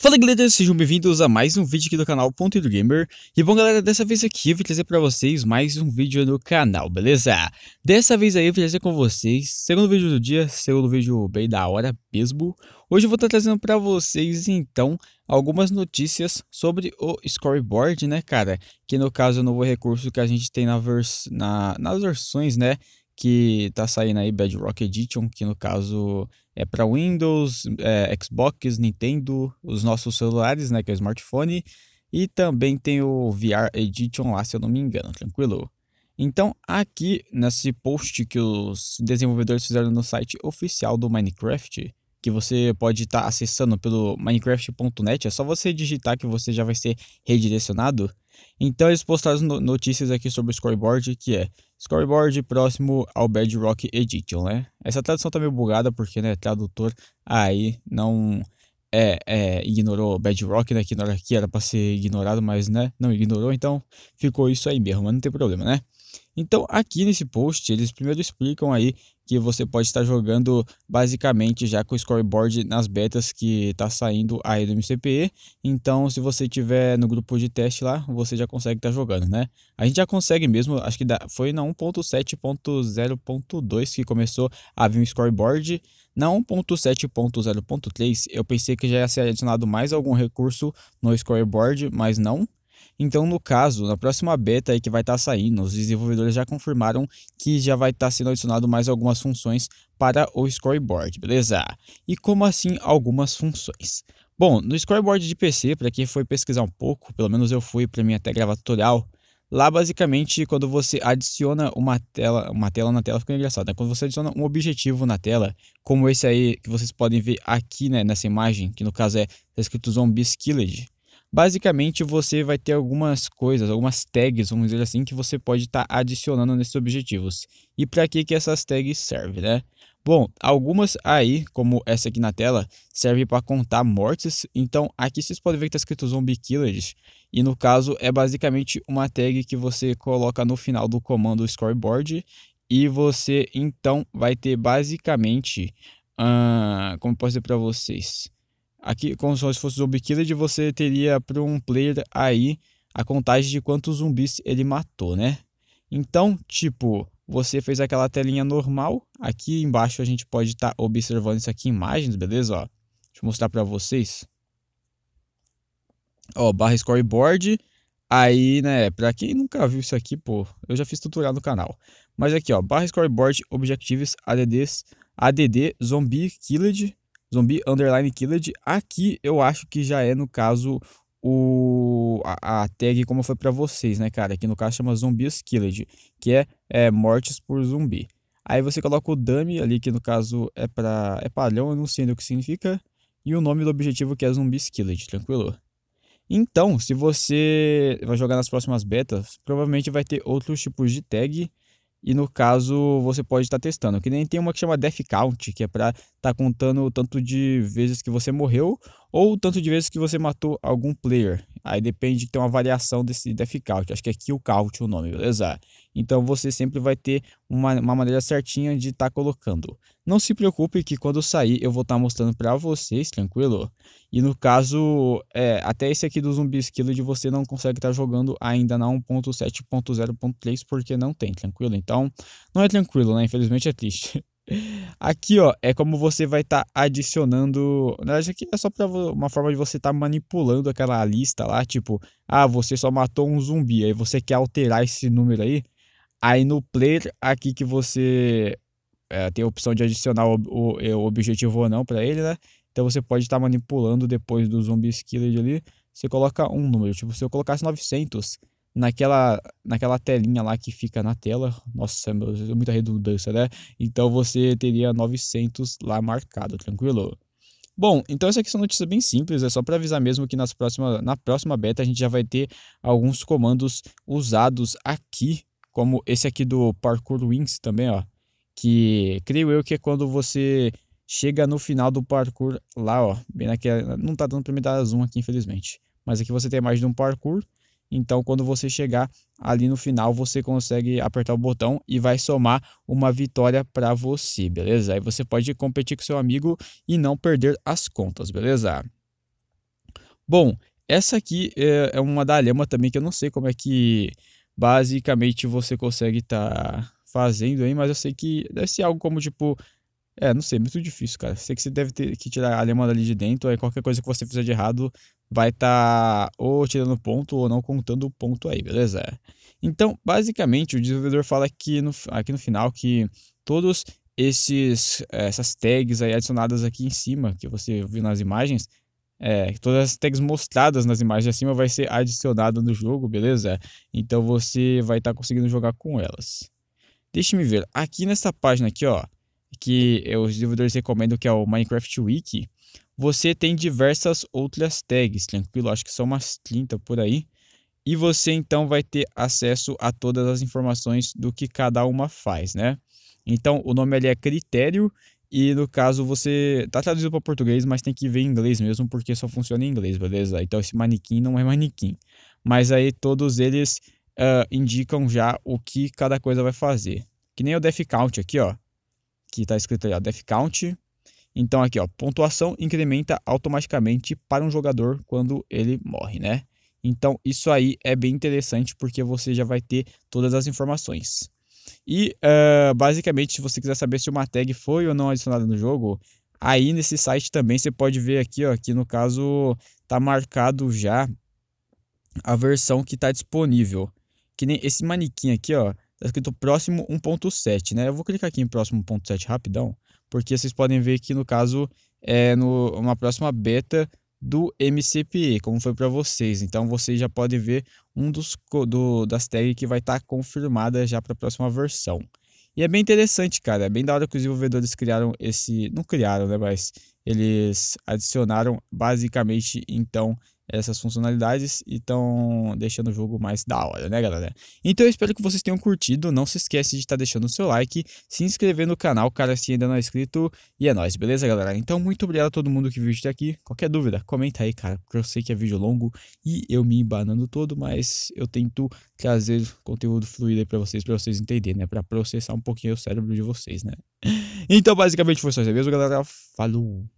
Fala galera, sejam bem-vindos a mais um vídeo aqui do canal Ponto do Gamer E bom galera, dessa vez aqui eu vim trazer pra vocês mais um vídeo no canal, beleza? Dessa vez aí eu vim trazer com vocês, segundo vídeo do dia, segundo vídeo bem da hora mesmo Hoje eu vou estar trazendo pra vocês então algumas notícias sobre o scoreboard, né cara? Que no caso é o novo recurso que a gente tem na vers na, nas versões, né? que tá saindo aí Bedrock Edition, que no caso é para Windows, é, Xbox, Nintendo, os nossos celulares, né, que é o smartphone, e também tem o VR Edition lá, se eu não me engano, tranquilo? Então, aqui nesse post que os desenvolvedores fizeram no site oficial do Minecraft, que você pode estar tá acessando pelo minecraft.net, é só você digitar que você já vai ser redirecionado. Então eles postaram notícias aqui sobre o scoreboard, que é scoreboard próximo ao Bedrock Edition, né? Essa tradução tá meio bugada porque, né, tradutor aí não é, é ignorou Bedrock, né, que era para ser ignorado, mas né, não ignorou, então ficou isso aí mesmo, mas não tem problema, né? Então, aqui nesse post, eles primeiro explicam aí que você pode estar jogando basicamente já com o scoreboard nas betas que está saindo aí do MCPE. Então, se você tiver no grupo de teste lá, você já consegue estar tá jogando, né? A gente já consegue mesmo, acho que foi na 1.7.0.2 que começou a vir o scoreboard. Na 1.7.0.3, eu pensei que já ia ser adicionado mais algum recurso no scoreboard, mas não. Então, no caso, na próxima beta aí que vai estar tá saindo, os desenvolvedores já confirmaram que já vai estar tá sendo adicionado mais algumas funções para o scoreboard, beleza? E como assim algumas funções? Bom, no scoreboard de PC, para quem foi pesquisar um pouco, pelo menos eu fui para mim até gravar tutorial, Lá, basicamente, quando você adiciona uma tela, uma tela na tela, fica engraçado, né? Quando você adiciona um objetivo na tela, como esse aí que vocês podem ver aqui, né, nessa imagem, que no caso é tá escrito Zombies Killed, Basicamente, você vai ter algumas coisas, algumas tags, vamos dizer assim, que você pode estar tá adicionando nesses objetivos. E para que, que essas tags servem, né? Bom, algumas aí, como essa aqui na tela, serve para contar mortes. Então, aqui vocês podem ver que está escrito Zombie Killers. E no caso, é basicamente uma tag que você coloca no final do comando scoreboard. E você, então, vai ter basicamente... Uh, como posso dizer para vocês? aqui como se fosse zumbi killer, você teria para um player aí a contagem de quantos zumbis ele matou, né? Então, tipo, você fez aquela telinha normal. Aqui embaixo a gente pode estar tá observando isso aqui em imagens, beleza? Ó, deixa eu mostrar para vocês. Ó, barra scoreboard. Aí, né, pra quem nunca viu isso aqui, pô, eu já fiz tutorial no canal. Mas aqui, ó, barra scoreboard, objectives, ADDs, ADD, zombie, killed, zumbi underline killed. Aqui eu acho que já é, no caso, o, a, a tag como foi para vocês, né, cara? Aqui no caso chama zumbis killed, que é, é mortes por zumbi. Aí você coloca o dummy ali, que no caso é para é palhão, eu não sei o que significa, e o nome do objetivo que é zumbis killed, tranquilo? Então, se você vai jogar nas próximas betas, provavelmente vai ter outros tipos de tag e no caso, você pode estar tá testando. Que nem tem uma que chama Death Count, que é para estar tá contando o tanto de vezes que você morreu ou o tanto de vezes que você matou algum player. Aí depende de ter uma variação desse death count. Acho que é kill count o nome, beleza? Então você sempre vai ter uma, uma maneira certinha de estar tá colocando. Não se preocupe que quando sair eu vou estar tá mostrando para vocês, tranquilo? E no caso, é, até esse aqui do zumbi esquilo de você não consegue estar tá jogando ainda na 1.7.0.3 porque não tem, tranquilo? Então, não é tranquilo, né? Infelizmente é triste. Aqui, ó, é como você vai estar tá adicionando. Na verdade, aqui é só para uma forma de você estar tá manipulando aquela lista lá, tipo, ah, você só matou um zumbi, aí você quer alterar esse número aí. Aí no player, aqui que você é, tem a opção de adicionar o, o, eh, o objetivo ou não para ele, né? Então você pode estar tá manipulando depois do zumbi skillet ali. Você coloca um número, tipo, se eu colocasse 900, naquela, naquela telinha lá que fica na tela. Nossa, é muita redundância, né? Então você teria 900 lá marcado, tranquilo? Bom, então essa aqui é uma notícia bem simples, é só para avisar mesmo que nas próxima, na próxima beta a gente já vai ter alguns comandos usados aqui, como esse aqui do Parkour Wings também, ó. Que creio eu que é quando você chega no final do parkour lá, ó. Bem naquela, não tá dando para me dar zoom aqui, infelizmente. Mas aqui você tem mais de um parkour então, quando você chegar ali no final, você consegue apertar o botão e vai somar uma vitória para você, beleza? Aí você pode competir com seu amigo e não perder as contas, beleza? Bom, essa aqui é, é uma da Lema também que eu não sei como é que basicamente você consegue estar tá fazendo aí, mas eu sei que deve ser algo como tipo é, não sei, muito difícil, cara. Sei que você deve ter que tirar a lemanda ali de dentro, aí qualquer coisa que você fizer de errado vai estar tá ou tirando ponto ou não contando o ponto aí, beleza? Então, basicamente, o desenvolvedor fala aqui no, aqui no final que todos esses eh, essas tags aí adicionadas aqui em cima, que você viu nas imagens, é, todas as tags mostradas nas imagens acima vai ser adicionada no jogo, beleza? Então você vai estar tá conseguindo jogar com elas. Deixa me ver. Aqui nessa página aqui, ó, que os desenvolvedores recomendam, que é o Minecraft Wiki, você tem diversas outras tags, tranquilo? Acho que são umas 30 por aí. E você então vai ter acesso a todas as informações do que cada uma faz, né? Então o nome ali é critério e no caso você tá traduzido para português, mas tem que ver em inglês mesmo, porque só funciona em inglês, beleza? Então esse manequim não é manequim. Mas aí todos eles uh, indicam já o que cada coisa vai fazer. Que nem o def count aqui, ó que está escrito ali ó, Death Count. Então aqui, ó, pontuação incrementa automaticamente para um jogador quando ele morre, né? Então isso aí é bem interessante porque você já vai ter todas as informações. E uh, basicamente, se você quiser saber se uma tag foi ou não adicionada no jogo, aí nesse site também você pode ver aqui, ó, que no caso tá marcado já a versão que está disponível. Que nem esse manequim aqui, ó, tá escrito próximo 1.7, né? Eu vou clicar aqui em próximo 1.7 rapidão, porque vocês podem ver que no caso é no, uma próxima beta do MCPE, como foi para vocês. Então vocês já podem ver um dos do, das tags que vai estar tá confirmada já para a próxima versão. E é bem interessante, cara. É bem da hora que os desenvolvedores criaram esse, não criaram, né, mas eles adicionaram basicamente então essas funcionalidades e estão deixando o jogo mais da hora, né, galera? Então eu espero que vocês tenham curtido. Não se esquece de estar tá deixando o seu like, se inscrever no canal, cara, se ainda não é inscrito. E é nóis, beleza, galera? Então, muito obrigado a todo mundo que viu até aqui. Qualquer dúvida, comenta aí, cara, porque eu sei que é vídeo longo e eu me embanando todo, mas eu tento trazer conteúdo fluido aí pra vocês, pra vocês entenderem, né? Pra processar um pouquinho o cérebro de vocês, né? Então, basicamente foi só isso mesmo, galera. Falou!